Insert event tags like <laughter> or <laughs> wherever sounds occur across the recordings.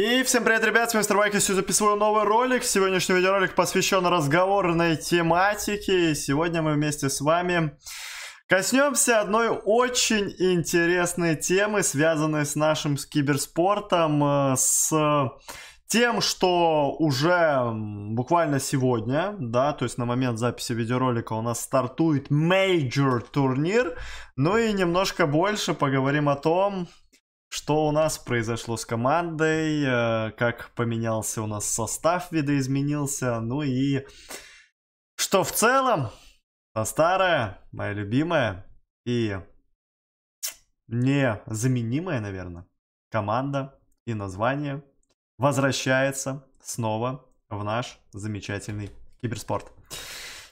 И всем привет, ребят, с вами Мистер я сегодня записываю новый ролик. Сегодняшний видеоролик посвящен разговорной тематике. И сегодня мы вместе с вами коснемся одной очень интересной темы, связанной с нашим с киберспортом, э, с тем, что уже буквально сегодня, да, то есть на момент записи видеоролика у нас стартует мейджор турнир. Ну и немножко больше поговорим о том, что у нас произошло с командой, э, как поменялся у нас состав, видоизменился, ну и что в целом, та старая, моя любимая и незаменимая, наверное, команда и название возвращается снова в наш замечательный киберспорт.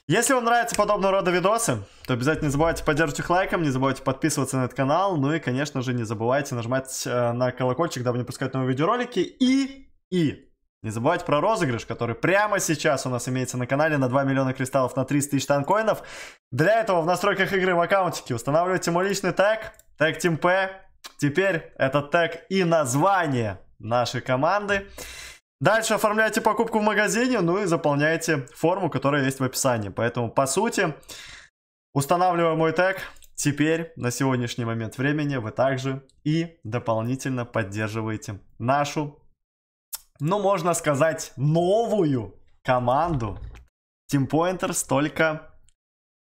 Если вам нравятся подобного рода видосы, то обязательно не забывайте поддерживать их лайком, не забывайте подписываться на этот канал, ну и, конечно же, не забывайте нажимать э, на колокольчик, дабы не пропускать новые видеоролики. И, и, не забывайте про розыгрыш, который прямо сейчас у нас имеется на канале на 2 миллиона кристаллов на 300 тысяч танкоинов. Для этого в настройках игры в аккаунтике устанавливайте мой личный тег, тег ТимП. Теперь этот тег и название нашей команды. Дальше оформляете покупку в магазине, ну и заполняете форму, которая есть в описании. Поэтому, по сути, устанавливая мой тег, теперь, на сегодняшний момент времени, вы также и дополнительно поддерживаете нашу, ну, можно сказать, новую команду Team Pointers, только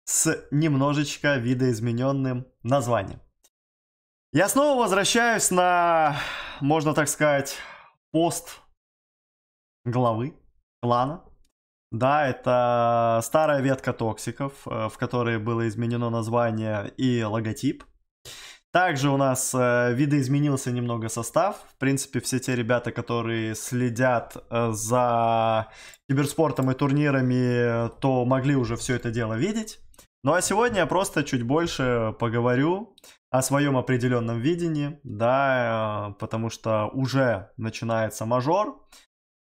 с немножечко видоизмененным названием. Я снова возвращаюсь на, можно так сказать, пост главы клана. Да, это старая ветка токсиков, э, в которой было изменено название и логотип. Также у нас э, видоизменился немного состав. В принципе, все те ребята, которые следят э, за киберспортом и турнирами, то могли уже все это дело видеть. Ну а сегодня я просто чуть больше поговорю о своем определенном видении, да, потому что уже начинается мажор.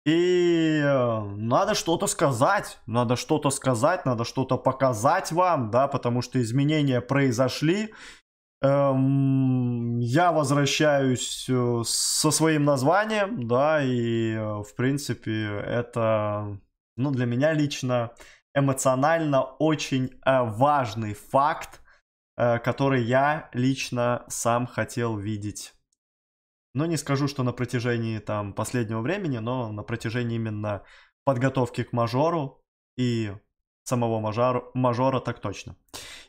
И э, надо что-то сказать, надо что-то сказать, надо что-то показать вам, да, потому что изменения произошли. Эм, я возвращаюсь э, со своим названием, да, и э, в принципе это, ну, для меня лично эмоционально очень э, важный факт, э, который я лично сам хотел видеть но не скажу, что на протяжении там последнего времени, но на протяжении именно подготовки к мажору и самого мажору, мажора так точно.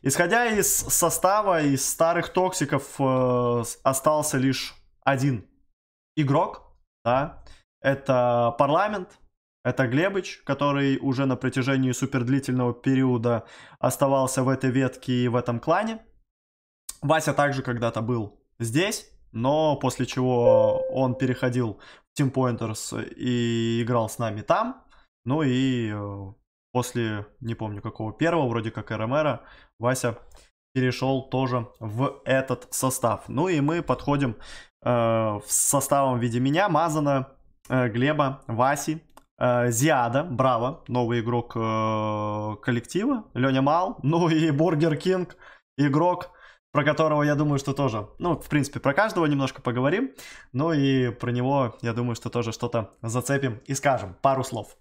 Исходя из состава, из старых токсиков э, остался лишь один игрок, да, это парламент, это Глебыч, который уже на протяжении супер длительного периода оставался в этой ветке и в этом клане. Вася также когда-то был здесь, но после чего он переходил в Team Pointers и играл с нами там. Ну и э, после, не помню какого первого, вроде как РМР, Вася перешел тоже в этот состав. Ну и мы подходим э, с составом в виде меня, Мазана, э, Глеба, Васи, э, Зиада, Браво, новый игрок э, коллектива, Леня Мал, <laughs> ну и Бургер Кинг, игрок про которого я думаю, что тоже, ну, в принципе, про каждого немножко поговорим, ну и про него, я думаю, что тоже что-то зацепим и скажем пару слов.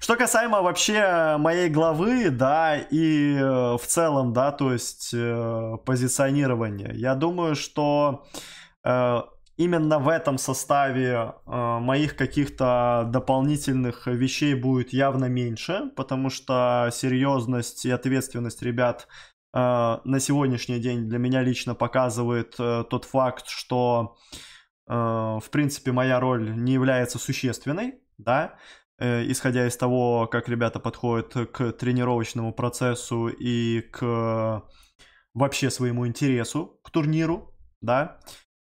Что касаемо вообще моей главы, да, и э, в целом, да, то есть э, позиционирования, я думаю, что э, именно в этом составе э, моих каких-то дополнительных вещей будет явно меньше, потому что серьезность и ответственность ребят Э, на сегодняшний день для меня лично показывает э, тот факт, что, э, в принципе, моя роль не является существенной, да, исходя из того, как ребята подходят к тренировочному процессу и к вообще своему интересу к турниру, да.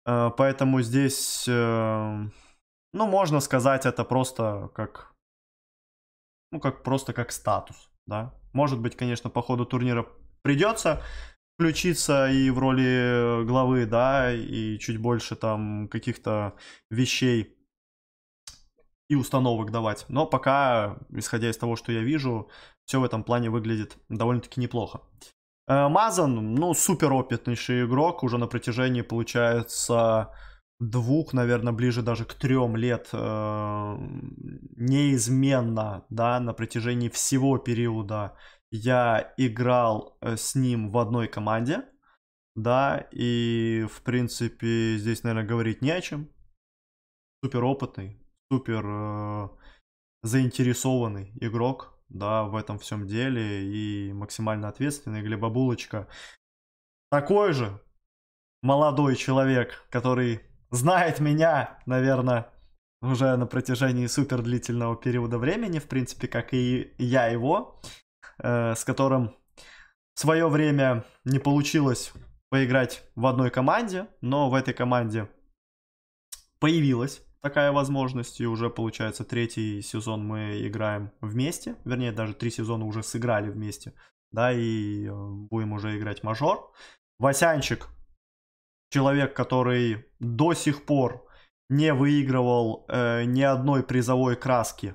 Поэтому здесь, ну, можно сказать, это просто как, ну, как просто как статус, да. Может быть, конечно, по ходу турнира придется включиться и в роли э, главы, да, и чуть больше там каких-то вещей и установок давать. Но пока, исходя из того, что я вижу, все в этом плане выглядит довольно-таки неплохо. Мазан, э, ну, супер опытнейший игрок, уже на протяжении, получается, двух, наверное, ближе даже к трем лет э, неизменно, да, на протяжении всего периода я играл э, с ним в одной команде, да, и в принципе здесь, наверное, говорить не о чем. Супер опытный, супер э, заинтересованный игрок, да, в этом всем деле и максимально ответственный. Глеба Булочка такой же молодой человек, который знает меня, наверное, уже на протяжении супер длительного периода времени, в принципе, как и я его, э, с которым в свое время не получилось поиграть в одной команде, но в этой команде появилась такая возможность, и уже, получается, третий сезон мы играем вместе, вернее, даже три сезона уже сыграли вместе, да, и э, будем уже играть мажор. Васянчик человек, который до сих пор не выигрывал э, ни одной призовой краски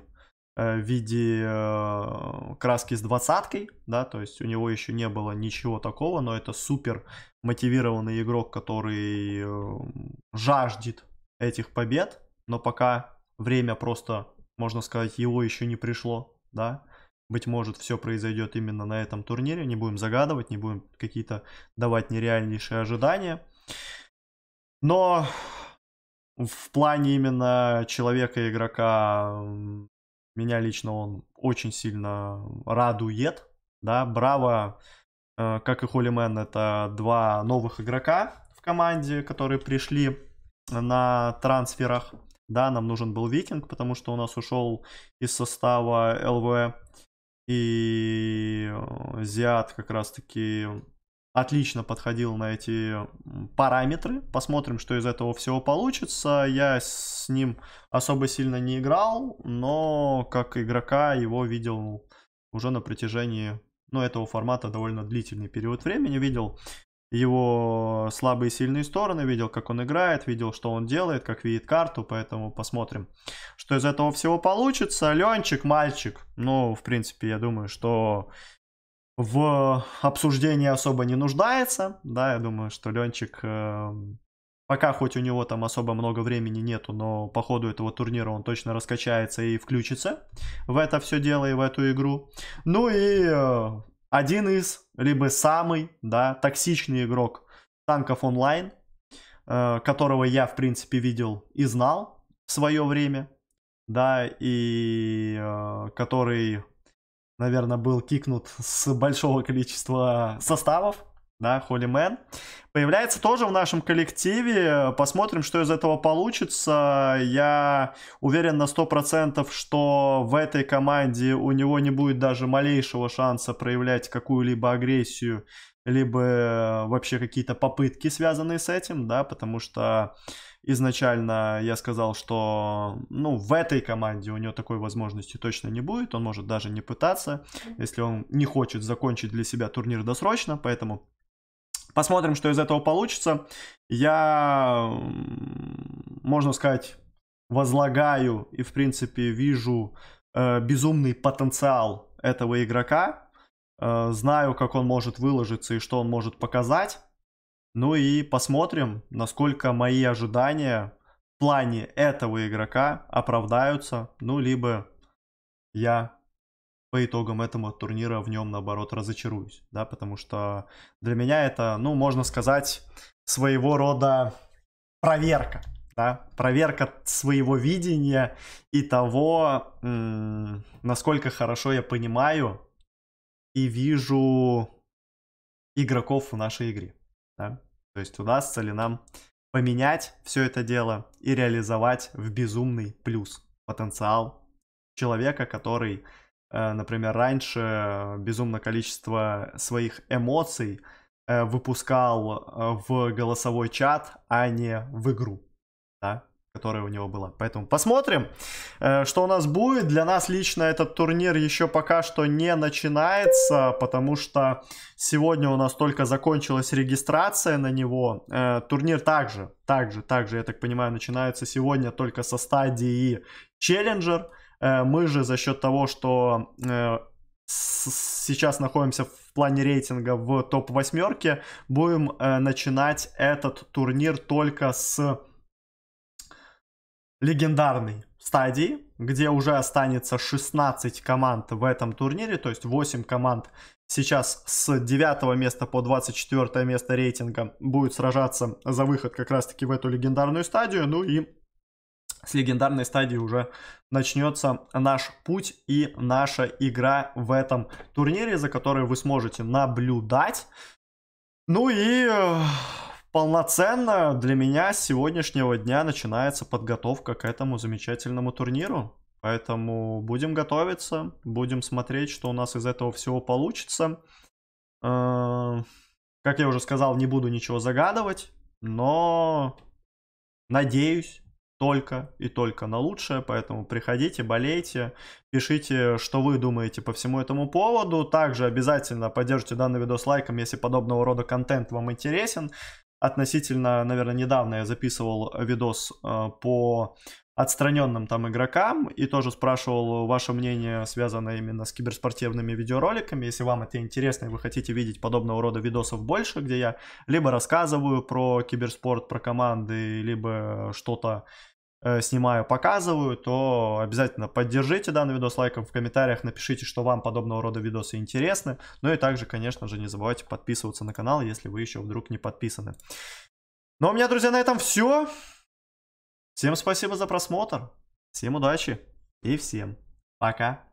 э, в виде э, краски с двадцаткой, да, то есть у него еще не было ничего такого, но это супер мотивированный игрок, который э, жаждет этих побед, но пока время просто, можно сказать, его еще не пришло, да, быть может, все произойдет именно на этом турнире, не будем загадывать, не будем какие-то давать нереальнейшие ожидания – но в плане именно человека игрока меня лично он очень сильно радует, да, Браво, э, как и Холлимен, это два новых игрока в команде, которые пришли на трансферах, да, нам нужен был Викинг, потому что у нас ушел из состава ЛВ, и э, Зиат как раз-таки отлично подходил на эти параметры. Посмотрим, что из этого всего получится. Я с ним особо сильно не играл, но как игрока его видел уже на протяжении ну, этого формата довольно длительный период времени. Видел его слабые и сильные стороны, видел, как он играет, видел, что он делает, как видит карту, поэтому посмотрим, что из этого всего получится. Ленчик, мальчик, ну, в принципе, я думаю, что в обсуждении особо не нуждается, да, я думаю, что Ленчик эм, пока хоть у него там особо много времени нету, но по ходу этого турнира он точно раскачается и включится в это все дело и в эту игру. Ну и э, один из, либо самый, да, токсичный игрок танков онлайн, э, которого я, в принципе, видел и знал в свое время, да, и э, который наверное, был кикнут с большого количества составов, да, Holy Man. Появляется тоже в нашем коллективе. Посмотрим, что из этого получится. Я уверен на 100%, что в этой команде у него не будет даже малейшего шанса проявлять какую-либо агрессию, либо э, вообще какие-то попытки, связанные с этим, да, потому что изначально я сказал, что ну, в этой команде у него такой возможности точно не будет, он может даже не пытаться, если он не хочет закончить для себя турнир досрочно, поэтому посмотрим, что из этого получится. Я, можно сказать, возлагаю и, в принципе, вижу э, безумный потенциал этого игрока, э, знаю, как он может выложиться и что он может показать. Ну и посмотрим, насколько мои ожидания в плане этого игрока оправдаются, ну либо я по итогам этого турнира в нем, наоборот, разочаруюсь, да, потому что для меня это, ну, можно сказать, своего рода проверка, да, проверка своего видения и того, насколько хорошо я понимаю и вижу игроков в нашей игре, да. То есть удастся ли нам поменять все это дело и реализовать в безумный плюс потенциал человека, который, э, например, раньше безумное количество своих эмоций э, выпускал э, в голосовой чат, а не в игру которая у него была. Поэтому посмотрим, э, что у нас будет. Для нас лично этот турнир еще пока что не начинается, потому что сегодня у нас только закончилась регистрация на него. Э, турнир также, также, также, я так понимаю, начинается сегодня только со стадии челленджер. Э, мы же за счет того, что сейчас находимся в плане рейтинга в топ-восьмерке, будем начинать этот турнир только с легендарной стадии, где уже останется 16 команд в этом турнире, то есть 8 команд сейчас с 9 места по 24 место рейтинга будет сражаться за выход как раз-таки в эту легендарную стадию, ну и с легендарной стадии уже начнется наш путь и наша игра в этом турнире, за который вы сможете наблюдать. Ну и э, полноценно для меня с сегодняшнего дня начинается подготовка к этому замечательному турниру. Поэтому будем готовиться, будем смотреть, что у нас из этого всего получится. Э, как я уже сказал, не буду ничего загадывать, но надеюсь только и только на лучшее, поэтому приходите, болейте, пишите, что вы думаете по всему этому поводу. Также обязательно поддержите данный видос лайком, если подобного рода контент вам интересен относительно, наверное, недавно я записывал видос э, по отстраненным там игрокам и тоже спрашивал ваше мнение, связанное именно с киберспортивными видеороликами. Если вам это интересно и вы хотите видеть подобного рода видосов больше, где я либо рассказываю про киберспорт, про команды, либо что-то Э, снимаю, показываю, то обязательно поддержите данный видос лайком в комментариях, напишите, что вам подобного рода видосы интересны. Ну и также, конечно же, не забывайте подписываться на канал, если вы еще вдруг не подписаны. Ну а у меня, друзья, на этом все. Всем спасибо за просмотр, всем удачи и всем пока.